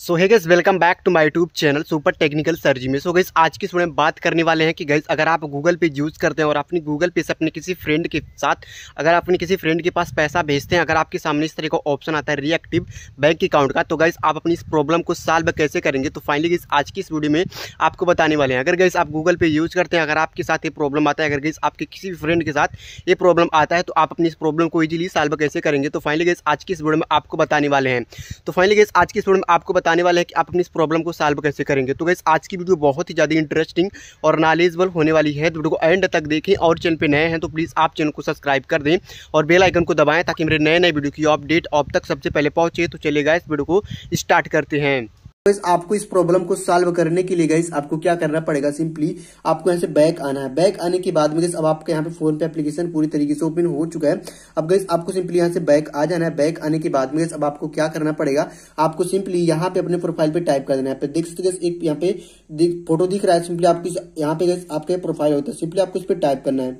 so hi guys welcome back to my YouTube channel super technical Sarji में so gas आज की में बात करने वाले हैं कि गैस अगर आप गूगल पे यूज़ करते हैं और अपनी गूगल पे से अपने किसी फ्रेंड के साथ अगर अपने किसी फ्रेंड के पास पैसा भेजते हैं अगर आपके सामने इस तरह का ऑप्शन आता है रिएक्टिव बैंक अकाउंट का तो गैस आप अपनी इस प्रॉब्लम को सॉल्व कैसे करेंगे तो फाइनली गैस आज की इस वीडियो में आपको बताने वाले हैं अगर गैस आप गूगल पे यूज़ करते हैं अगर आपके साथ ये प्रॉब्लम आता है अगर गैस आपके किसी भी फ्रेंड के साथ ये प्रॉब्लम आता है तो आप अपनी इस प्रॉब्लम को ईजिली सॉल्व कैसे करेंगे तो फाइनली गैस आज की इस वीडियो में आपको बताने वाले हैं तो फाइनली गैस आज की इस वीडियो में आपको बताने वाले हैं कि आप अपनी इस प्रॉब्लम को सॉल्व कैसे करेंगे तो वैसे आज की वीडियो बहुत ही ज़्यादा इंटरेस्टिंग और नॉलेजबल होने वाली है वीडियो को एंड तक देखें और चैनल पर नए हैं तो प्लीज़ आप चैनल को सब्सक्राइब कर दें और बेल आइकन को दबाएँ ताकि मेरे नए नए वीडियो की अपडेट अब तक सबसे पहले पहुँचे तो चलेगा इस वीडियो को स्टार्ट करते हैं गाइस आपको इस प्रॉब्लम को सॉल्व करने के लिए गाइस आपको क्या करना पड़ेगा सिंपली आपको यहाँ से बैक आना है बैक आने के बाद में गाइस अब आपके यहाँ पे फोन पे एप्लीकेशन पूरी तरीके से ओपन हो चुका है अब गाइस आपको सिंपली यहाँ से बैक आ जाना है बैक आने के बाद में गाइस अब आपको क्या करना पड़ेगा आपको सिंपली यहाँ पे अपने प्रोफाइल पे टाइप कर देना है देख सकते एक यहाँ पे फोटो दिख रहा है सिंपली आपकी यहाँ पे गाइस आपके प्रोफाइल होता है सिंपली आपको इस पर टाइप करना है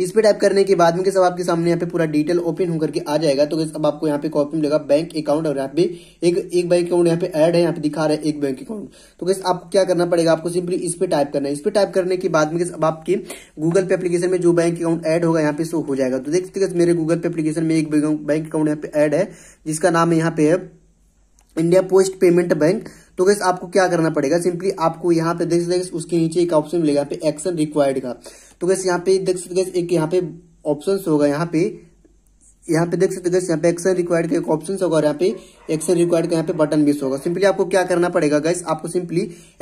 इस पर टाइप करने के बाद में सब आपके सामने यहाँ पे पूरा डिटेल ओपन होकर के आ जाएगा तो अब आपको यहाँ पे कॉपी मिलेगा बैंक अकाउंट और यहाँ पे एक एक बैंक अकाउंट यहाँ पे ऐड है यहाँ पे दिखा रहे हैं एक बैंक अकाउंट तो कैसे आपको क्या करना पड़ेगा आपको सिंपली इस पर टाइप करना है इस पर टाइप करने के बाद में अब आपके गूगल पे एप्लीकेशन में जो बैंक अकाउंट एड होगा यहाँ पे शो हो जाएगा तो देखते मेरे गूगल पे एप्लीकेशन में एक बैंक अकाउंट यहाँ पे एड है जिसका नाम यहाँ पे है इंडिया पोस्ट पेमेंट बैंक तो गैस आपको क्या करना पड़ेगा सिंपली आपको यहाँ पे देख सकते उसके नीचे एक ऑप्शन मिलेगा यहाँ पे एक्शन रिक्वायर्ड का तो गैस यहाँ पे देख सकते एक यहाँ पे ऑप्शन होगा यहाँ पे यहाँ पे देख सकते हो यहाँ पे एक्शन रिक्वायर्ड का एक ऑप्शन होगा और यहाँ पे एक्शन रिक्वायर्ड का यहाँ पे बटन मिस होगा सिंपली आपको क्या करना पड़ेगा गैस आपको सिंपली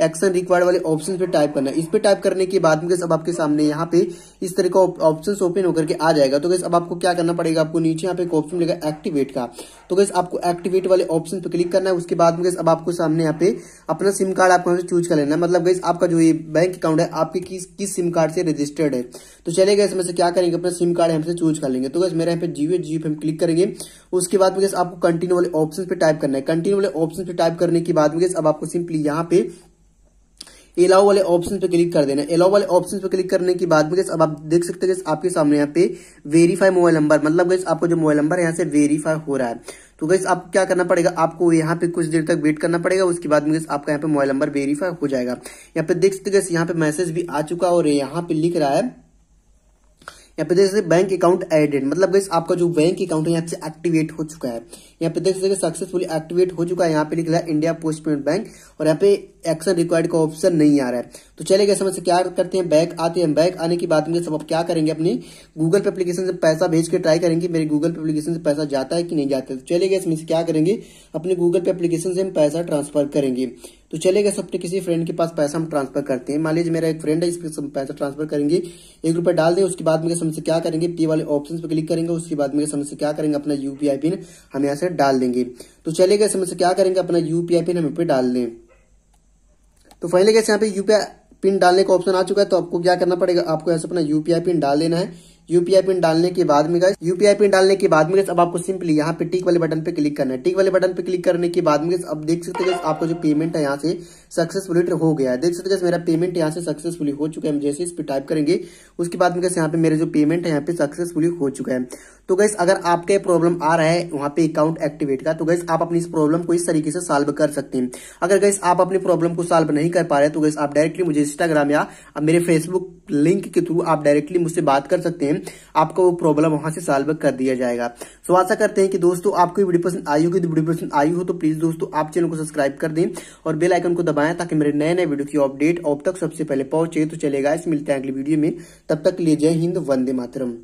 एक्शन रिक्वायर्ड वाले ऑप्शन पे टाइप करना है इस पे टाइप करने के बाद में गैस अब आपके सामने यहाँ पे इस तरह का ऑप्शन ओपन होकर के आ जाएगा तो गैस अब आपको क्या करना पड़ेगा आपको नीचे यहाँ पे एक ऑप्शन मिलेगा एक्टिवेट का तो गैस आपको एक्टिवेट वाले ऑप्शन पे क्लिक करना है उसके बाद में गैस अब आपको सामने यहाँ पे अपना सिम कार्ड आपको यहाँ से चूज कर लेना है मतलब गैस आपका जो ये बैंक अकाउंट है आपके किस किस सिम कार्ड से रजिस्टर्ड है तो चले गए इसमें से क्या करेंगे अपना सिम कार्ड यहाँ से चूज कर लेंगे तो गैस मेरे यहाँ पे जियो जियो पे हम क्लिक करेंगे उसके बाद में गैस आपको कंटिन्यू वाले ऑप्शन पे टाइप करना है कंटिन्यू वाले ऑप्शन पे टाइप करने के बाद में गैस अब आपको सिंपली यहाँ पे एलाओ वाले ऑप्शन पे क्लिक कर देना एलाओ वाले ऑप्शन पे क्लिक करने के बाद में अब आप देख सकते हैं आपके सामने यहाँ पे वेरीफाई मोबाइल नंबर मतलब गैस आपका जो मोबाइल नंबर है यहाँ से वेरीफाई हो रहा है तो गैस आप क्या करना पड़ेगा आपको यहाँ पे कुछ देर तक वेट करना पड़ेगा उसके बाद में आपका यहाँ पे मोबाइल नंबर वेरीफाई हो जाएगा यहाँ पे देख सकते गैस यहाँ पे मैसेज भी आ चुका और यहाँ पे लिख रहा है यहाँ पे देख सकते बैंक अकाउंट एडेड मतलब गैस आपका जो बैंक अकाउंट है यहाँ से एक्टिवेट हो चुका है यहाँ पे देख सकते हैं सक्सेसफुली एक्टिवेट हो चुका है यहाँ पे रहा है इंडिया पोस्ट पेमेंट बैंक और यहाँ पे एक्शन रिक्वायर्ड का ऑप्शन नहीं आ रहा है तो चले गए समझ से क्या करते हैं बैक आते हैं बैक आने की बात में सब अब क्या करेंगे अपनी गूगल पे एप्लीकेशन से पैसा भेज के ट्राई करेंगे मेरे गूगल पे एप्लीकेशन से पैसा जाता है कि नहीं जाता है तो चले गए इसमें से क्या करेंगे अपने गूगल पे एप्लीकेशन से हम पैसा ट्रांसफर करेंगे तो चले गए अपने किसी फ्रेंड के पास पैसा हम ट्रांसफर करते हैं मान लीजिए मेरा एक फ्रेंड है इसके पर पैसा ट्रांसफर करेंगे एक रुपये डाल दें उसके बाद में समझ से क्या करेंगे पे वाले ऑप्शन पे क्लिक करेंगे उसके बाद में समझ से क्या करेंगे अपना यूपीआई पिन हम यहाँ से से डाल देंगे तो चले गए कैसे से क्या करेंगे अपना यूपीआई पिन हम यहाँ पे डाल दें तो फाइनली कैसे यहाँ पे यूपीआई पिन डालने का ऑप्शन आ चुका है तो आपको क्या करना पड़ेगा आपको ऐसे अपना यूपीआई पिन डाल देना है यूपीआई पिन डालने के बाद में गए यूपीआई पिन डालने के बाद में अब आपको सिंपली यहाँ पे टिक वाले बटन पे क्लिक करना है टिक वाले बटन पे क्लिक करने के बाद में अब देख सकते हैं आपको जो पेमेंट है यहाँ से सक्सेसफुली हो गया है देख सकते हो मेरा पेमेंट यहाँ से सक्सेसफुल हो चुका है जैसे इस पर टाइप करेंगे उसके बाद में कैसे यहाँ पे मेरे जो पेमेंट है यहाँ पे सक्सेसफुल हो चुका है तो गैस अगर आपका ये प्रॉब्लम आ रहा है वहाँ पे अकाउंट एक्टिवेट का तो गैस आप अपनी इस प्रॉब्लम को इस तरीके से सॉल्व कर सकते हैं अगर गैस आप अपनी प्रॉब्लम को सॉल्व नहीं कर पा रहे तो गैस आप डायरेक्टली मुझे इंस्टाग्राम या मेरे फेसबुक लिंक के थ्रू आप डायरेक्टली मुझसे बात कर सकते हैं आपका वो प्रॉब्लम वहां से सॉल्व कर दिया जाएगा सो आशा करते हैं कि दोस्तों आपको वीडियो पसंद आई होगी वीडियो पसंद आई हो तो प्लीज दोस्तों आप चैनल को सब्सक्राइब कर दें और बेलाइकन को दबा दबाएं ताकि मेरे नए नए वीडियो की अपडेट अब तक सबसे पहले पहुंचे तो चलेगा इस मिलते हैं अगली वीडियो में तब तक लिए जय हिंद वंदे मातरम